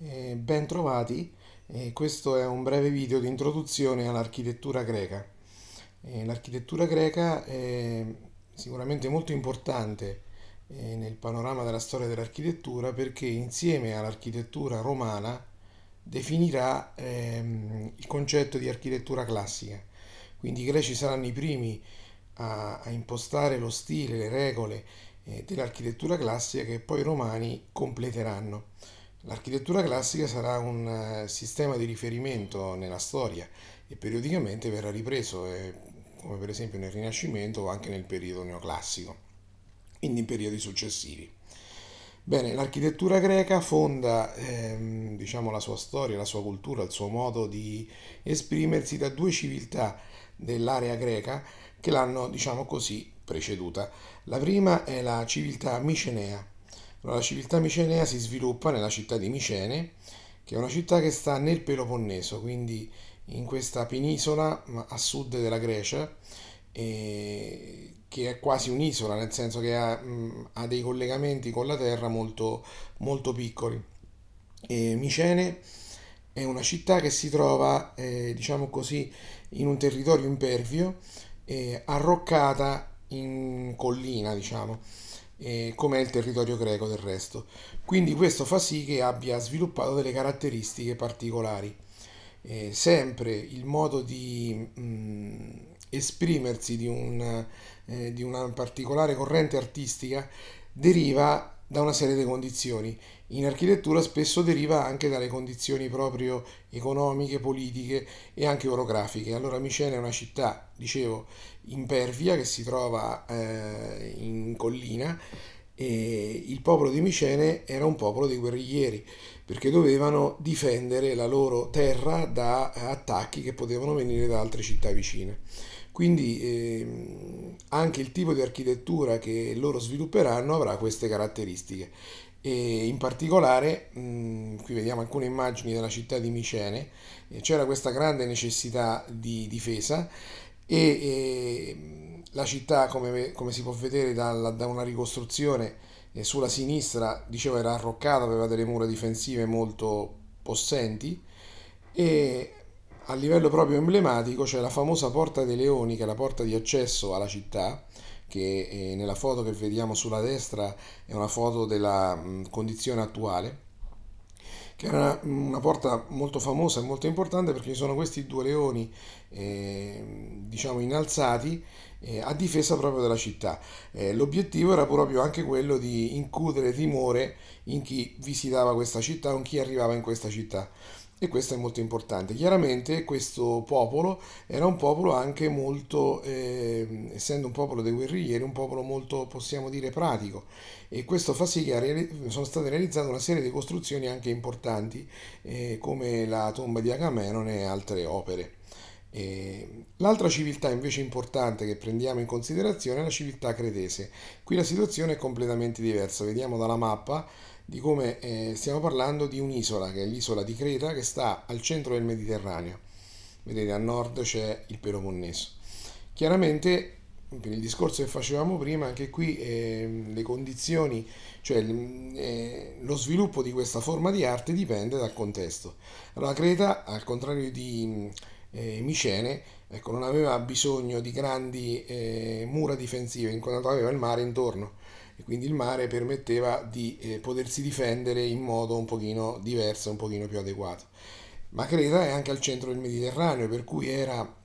Eh, ben trovati, eh, questo è un breve video di introduzione all'architettura greca. Eh, l'architettura greca è sicuramente molto importante eh, nel panorama della storia dell'architettura perché insieme all'architettura romana definirà ehm, il concetto di architettura classica. Quindi i greci saranno i primi a impostare lo stile, le regole dell'architettura classica che poi i romani completeranno. L'architettura classica sarà un eh, sistema di riferimento nella storia e periodicamente verrà ripreso, eh, come per esempio nel Rinascimento o anche nel periodo neoclassico, quindi in periodi successivi. Bene, l'architettura greca fonda ehm, diciamo, la sua storia, la sua cultura, il suo modo di esprimersi da due civiltà dell'area greca che l'hanno, diciamo così, preceduta. La prima è la civiltà micenea, allora, la civiltà micenea si sviluppa nella città di Micene, che è una città che sta nel Peloponneso, quindi in questa penisola a sud della Grecia, eh, che è quasi un'isola, nel senso che ha, mh, ha, dei collegamenti con la terra molto, molto piccoli. E Micene è una città che si trova, eh, diciamo così, in un territorio impervio, eh, arroccata in collina, diciamo eh, come è il territorio greco del resto. Quindi questo fa sì che abbia sviluppato delle caratteristiche particolari. Eh, sempre il modo di mh, mm, esprimersi di, un, eh, di una particolare corrente artistica deriva da una serie di condizioni. In architettura spesso deriva anche dalle condizioni proprio economiche, politiche e anche orografiche. Allora Micene è una città, dicevo, impervia che si trova eh, in collina e il popolo di Micene era un popolo di guerriglieri perché dovevano difendere la loro terra da attacchi che potevano venire da altre città vicine. Quindi eh, anche il tipo di architettura che loro svilupperanno avrà queste caratteristiche. E in particolare, mh, mm, qui vediamo alcune immagini della città di Micene, c'era questa grande necessità di difesa e, e la città, come, come, si può vedere dalla, da una ricostruzione eh, sulla sinistra, dicevo, era arroccata, aveva delle mura difensive molto possenti e a livello proprio emblematico c'è la famosa Porta dei Leoni, che è la porta di accesso alla città, che eh, nella foto che vediamo sulla destra è una foto della mm, condizione attuale, che è una, una porta molto famosa e molto importante perché ci sono questi due leoni, eh, diciamo, innalzati eh, a difesa proprio della città. Eh, l'obiettivo era proprio anche quello di incutere timore in chi visitava questa città o in chi arrivava in questa città e questo è molto importante. Chiaramente questo popolo era un popolo anche molto, eh, essendo un popolo dei guerriglieri, un popolo molto, possiamo dire, pratico e questo fa sì che sono state realizzate una serie di costruzioni anche importanti eh, come la tomba di Agamennone e altre opere. L'altra civiltà invece importante che prendiamo in considerazione è la civiltà cretese. Qui la situazione è completamente diversa, vediamo dalla mappa di come eh, stiamo parlando di un'isola che è l'isola di Creta che sta al centro del Mediterraneo. Vedete, a nord c'è il Peloponneso. Chiaramente, per il discorso che facevamo prima, anche qui eh, le condizioni, cioè eh, lo sviluppo di questa forma di arte dipende dal contesto. Allora, Creta, al contrario di eh, Micene, ecco, non aveva bisogno di grandi eh, mura difensive, in quanto aveva il mare intorno e quindi il mare permetteva di eh, potersi difendere in modo un pochino diverso, un pochino più adeguato. Ma Creta è anche al centro del Mediterraneo, per cui era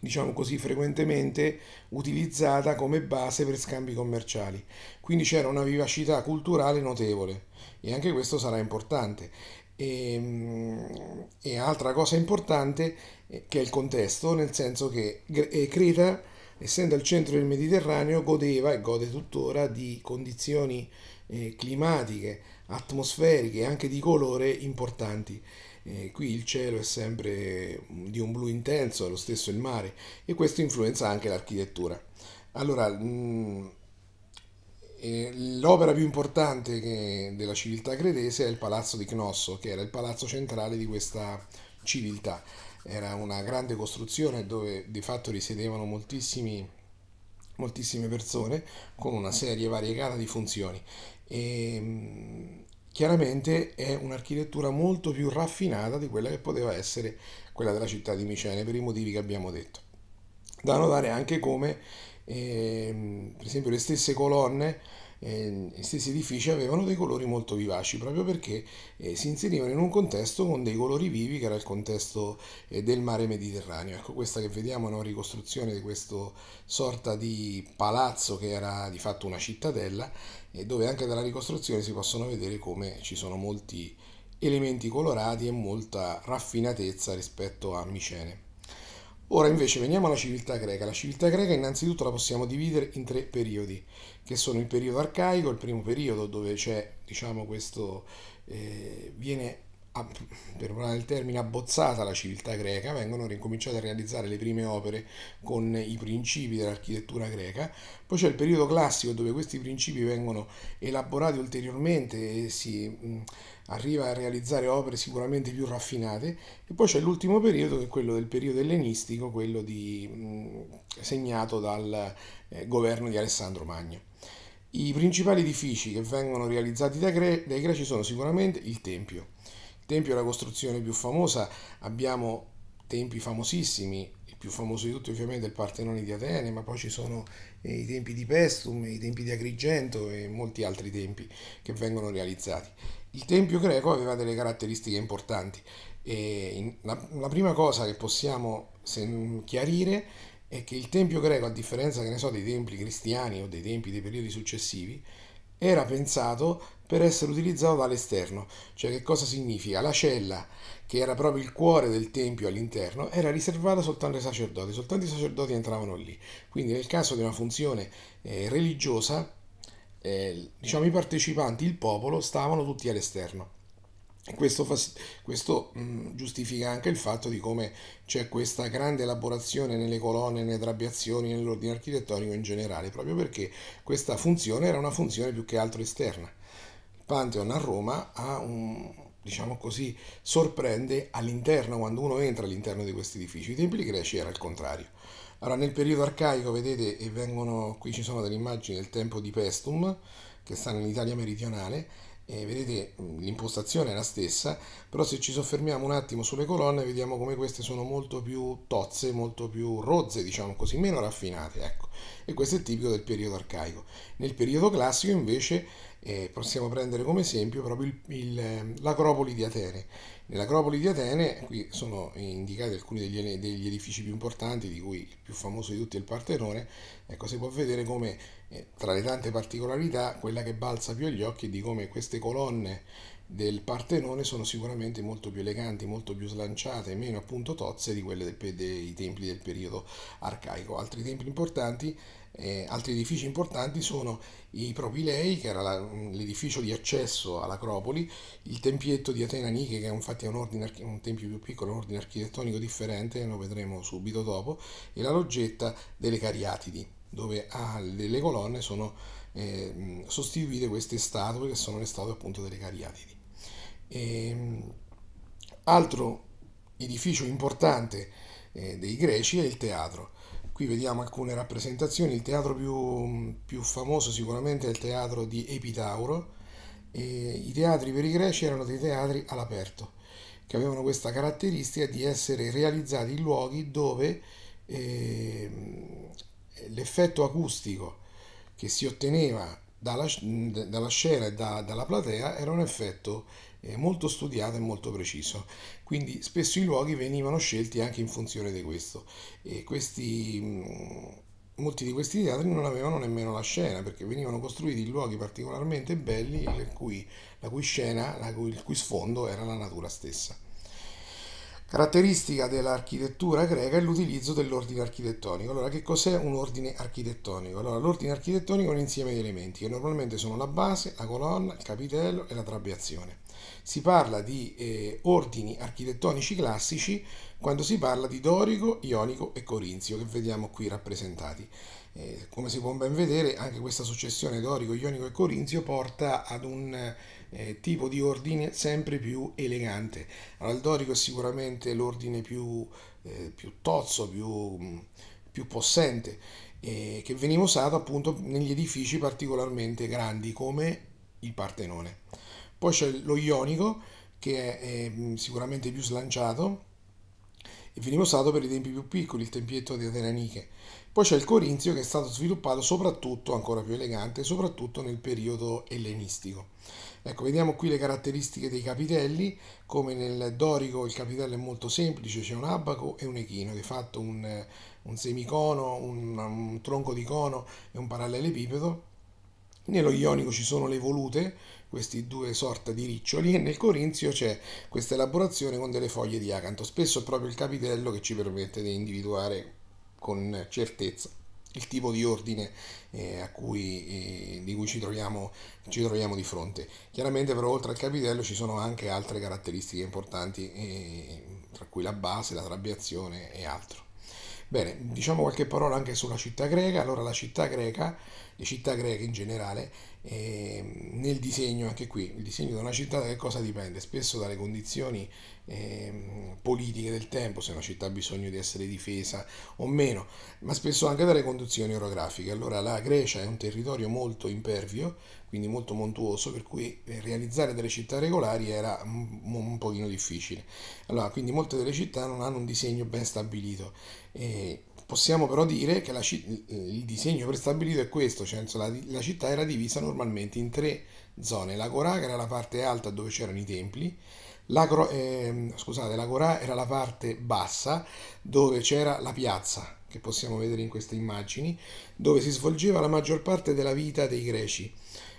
diciamo così, frequentemente utilizzata come base per scambi commerciali. Quindi c'era una vivacità culturale notevole e anche questo sarà importante. E, ehm, e altra cosa importante eh, che è il contesto, nel senso che eh, Creta essendo al centro del Mediterraneo, godeva e gode tuttora di condizioni eh, climatiche, atmosferiche e anche di colore importanti. Eh, qui il cielo è sempre mm, di un blu intenso, lo stesso il mare, e questo influenza anche l'architettura. Allora, mh, mm, eh, l'opera più importante che, della civiltà cretese è il Palazzo di Cnosso, che era il palazzo centrale di questa civiltà era una grande costruzione dove di fatto risiedevano moltissime persone con una serie variegata di funzioni. E, ehm, chiaramente è un'architettura molto più raffinata di quella che poteva essere quella della città di Micene per i motivi che abbiamo detto. Da notare anche come, eh, per esempio, le stesse colonne eh, stessi edifici avevano dei colori molto vivaci proprio perché eh, si inserivano in un contesto con dei colori vivi che era il contesto eh, del mare Mediterraneo. Ecco, questa che vediamo è una ricostruzione di questo sorta di palazzo che era di fatto una cittadella e eh, dove anche dalla ricostruzione si possono vedere come ci sono molti elementi colorati e molta raffinatezza rispetto a Micene. Ora invece veniamo alla civiltà greca. La civiltà greca innanzitutto la possiamo dividere in tre periodi che sono il periodo arcaico, il primo periodo dove c'è diciamo questo eh, viene per usare il termine, abbozzata la civiltà greca, vengono ricominciate a realizzare le prime opere con i principi dell'architettura greca, poi c'è il periodo classico dove questi principi vengono elaborati ulteriormente e si mh, arriva a realizzare opere sicuramente più raffinate, e poi c'è l'ultimo periodo che è quello del periodo ellenistico, quello di, mh, segnato dal eh, governo di Alessandro Magno. I principali edifici che vengono realizzati dai, gre dai greci sono sicuramente il Tempio, tempio è la costruzione più famosa, abbiamo tempi famosissimi, il più famoso di tutti ovviamente è il Partenone di Atene, ma poi ci sono eh, i tempi di Pestum, i tempi di Agrigento e molti altri tempi che vengono realizzati. Il tempio greco aveva delle caratteristiche importanti in, la, la, prima cosa che possiamo chiarire è che il tempio greco, a differenza so, dei templi cristiani o dei tempi dei periodi successivi, era pensato per essere utilizzato dall'esterno. Cioè che cosa significa? La cella, che era proprio il cuore del tempio all'interno, era riservata soltanto ai sacerdoti, soltanto i sacerdoti entravano lì. Quindi nel caso di una funzione eh, religiosa, eh, diciamo, i partecipanti, il popolo, stavano tutti all'esterno. Questo, fa, questo mh, mm, giustifica anche il fatto di come c'è questa grande elaborazione nelle colonne, nelle trabiazioni, nell'ordine architettonico in generale, proprio perché questa funzione era una funzione più che altro esterna. Pantheon a Roma ha un, diciamo così, sorprende all'interno, quando uno entra all'interno di questi edifici. I templi greci era il contrario. Allora, nel periodo arcaico, vedete, vengono, qui ci sono delle immagini del tempo di Pestum, che sta nell'Italia meridionale, eh, vedete l'impostazione è la stessa però se ci soffermiamo un attimo sulle colonne vediamo come queste sono molto più tozze molto più rozze diciamo così meno raffinate ecco e questo è tipico del periodo arcaico nel periodo classico invece eh, possiamo prendere come esempio proprio ehm, l'acropoli di Atene Nell'Acropoli di Atene, qui sono indicati alcuni degli, edifici più importanti, di cui il più famoso di tutti è il Partenone, ecco si può vedere come eh, tra le tante particolarità quella che balza più agli occhi è di come queste colonne del Partenone sono sicuramente molto più eleganti, molto più slanciate, meno appunto tozze di quelle dei templi del periodo arcaico. Altri templi importanti eh, altri edifici importanti sono i Propilei, che era la, l'edificio di accesso all'Acropoli, il Tempietto di Atena Niche, che è un, ordine, un tempio più piccolo, un ordine architettonico differente, lo vedremo subito dopo, e la loggetta delle Cariatidi, dove alle ah, colonne sono eh, sostituite queste statue, che sono le statue appunto delle Cariatidi. E, ehm, altro edificio importante eh, dei greci è il teatro Qui vediamo alcune rappresentazioni, il teatro più, mm, più famoso sicuramente è il teatro di Epitauro. E I teatri per i greci erano dei teatri all'aperto, che avevano questa caratteristica di essere realizzati in luoghi dove eh, l'effetto acustico che si otteneva dalla, dalla scena e da, dalla platea era un effetto eh, molto studiato e molto preciso. Quindi spesso i luoghi venivano scelti anche in funzione di questo. E questi, mm, molti di questi teatri non avevano nemmeno la scena perché venivano costruiti in luoghi particolarmente belli cui, la cui scena, la cui, il cui sfondo era la natura stessa. Caratteristica dell'architettura greca è l'utilizzo dell'ordine architettonico. Allora, che cos'è un ordine architettonico? Allora, l'ordine architettonico è un insieme di elementi che normalmente sono la base, la colonna, il capitello e la trabeazione. Si parla di eh, ordini architettonici classici quando si parla di dorico, ionico e corinzio, che vediamo qui rappresentati. Eh, come si può ben vedere, anche questa successione dorico, ionico e corinzio porta ad un eh, tipo di ordine sempre più elegante. Allora, il dorico è sicuramente l'ordine più, eh, più tozzo, più, mm, più possente, eh, che veniva usato appunto negli edifici particolarmente grandi come il Partenone. Poi c'è lo ionico, che è mm, sicuramente più slanciato, e veniva usato per i tempi più piccoli, il tempietto di Ateraniche. Poi c'è il Corinzio che è stato sviluppato soprattutto, ancora più elegante, soprattutto nel periodo ellenistico. Ecco, vediamo qui le caratteristiche dei capitelli, come nel dorico il capitello è molto semplice, c'è un abaco e un echino, è fatto un, un semicono, un, un tronco di cono e un parallelepipedo. Nello ionico ci sono le volute, questi due sorta di riccioli e nel corinzio c'è questa elaborazione con delle foglie di acanto. Spesso è proprio il capitello che ci permette di individuare con certezza il tipo di ordine eh, cui, eh, di cui ci troviamo, ci troviamo, di fronte. Chiaramente però oltre al capitello ci sono anche altre caratteristiche importanti, eh, tra cui la base, la trabeazione e altro. Bene, diciamo qualche parola anche sulla città greca. Allora la città greca, le città greche in generale, e ehm, nel disegno, anche qui, il disegno di una città da che cosa dipende? Spesso dalle condizioni eh, politiche del tempo, se una città ha bisogno di essere difesa o meno, ma spesso anche dalle condizioni orografiche. Allora la Grecia è un territorio molto impervio, quindi molto montuoso, per cui eh, realizzare delle città regolari era un, un pochino difficile. Allora, quindi molte delle città non hanno un disegno ben stabilito. E, eh, Possiamo però dire che eh, il disegno prestabilito è questo, cioè la, la città era divisa normalmente in tre zone. La Gorà, che era la parte alta dove c'erano i templi, la, eh, scusate, la Gorà era la parte bassa dove c'era la piazza, che possiamo vedere in queste immagini, dove si svolgeva la maggior parte della vita dei greci.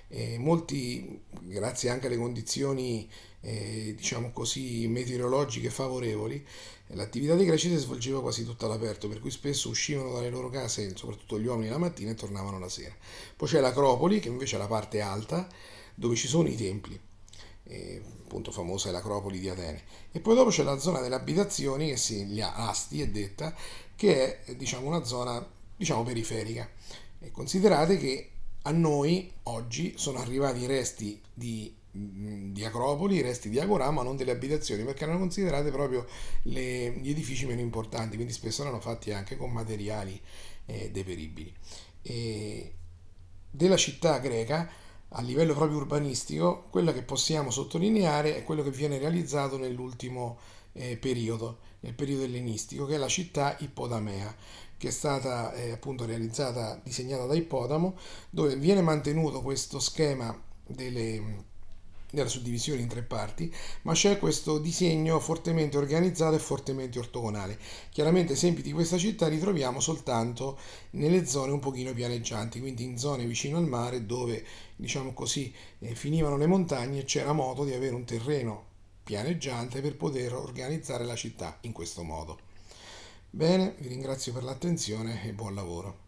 Eh, molti, grazie anche alle condizioni eh, diciamo così, meteorologiche favorevoli, l'attività dei greci si svolgeva quasi tutta all'aperto, per cui spesso uscivano dalle loro case, soprattutto gli uomini, la mattina e tornavano la sera. Poi c'è l'Acropoli, che invece è la parte alta, dove ci sono i templi. Eh, appunto famosa è l'Acropoli di Atene. E poi dopo c'è la zona delle abitazioni, che si, gli Asti è detta, che è diciamo, una zona diciamo, periferica. E considerate che a noi oggi sono arrivati i resti di di Acropoli, i resti di Agorà, ma non delle abitazioni, perché erano considerate proprio le, gli edifici meno importanti, quindi spesso erano fatti anche con materiali eh, deperibili. E della città greca, a livello proprio urbanistico, quello che possiamo sottolineare è quello che viene realizzato nell'ultimo eh, periodo, nel periodo ellenistico, che è la città Ippodamea che è stata eh, appunto realizzata, disegnata da Ippodamo, dove viene mantenuto questo schema delle, della suddivisione in tre parti, ma c'è questo disegno fortemente organizzato e fortemente ortogonale. Chiaramente esempi di questa città li troviamo soltanto nelle zone un pochino pianeggianti, quindi in zone vicino al mare dove, diciamo così, eh, finivano le montagne e c'era modo di avere un terreno pianeggiante per poter organizzare la città in questo modo. Bene, vi ringrazio per l'attenzione e buon lavoro.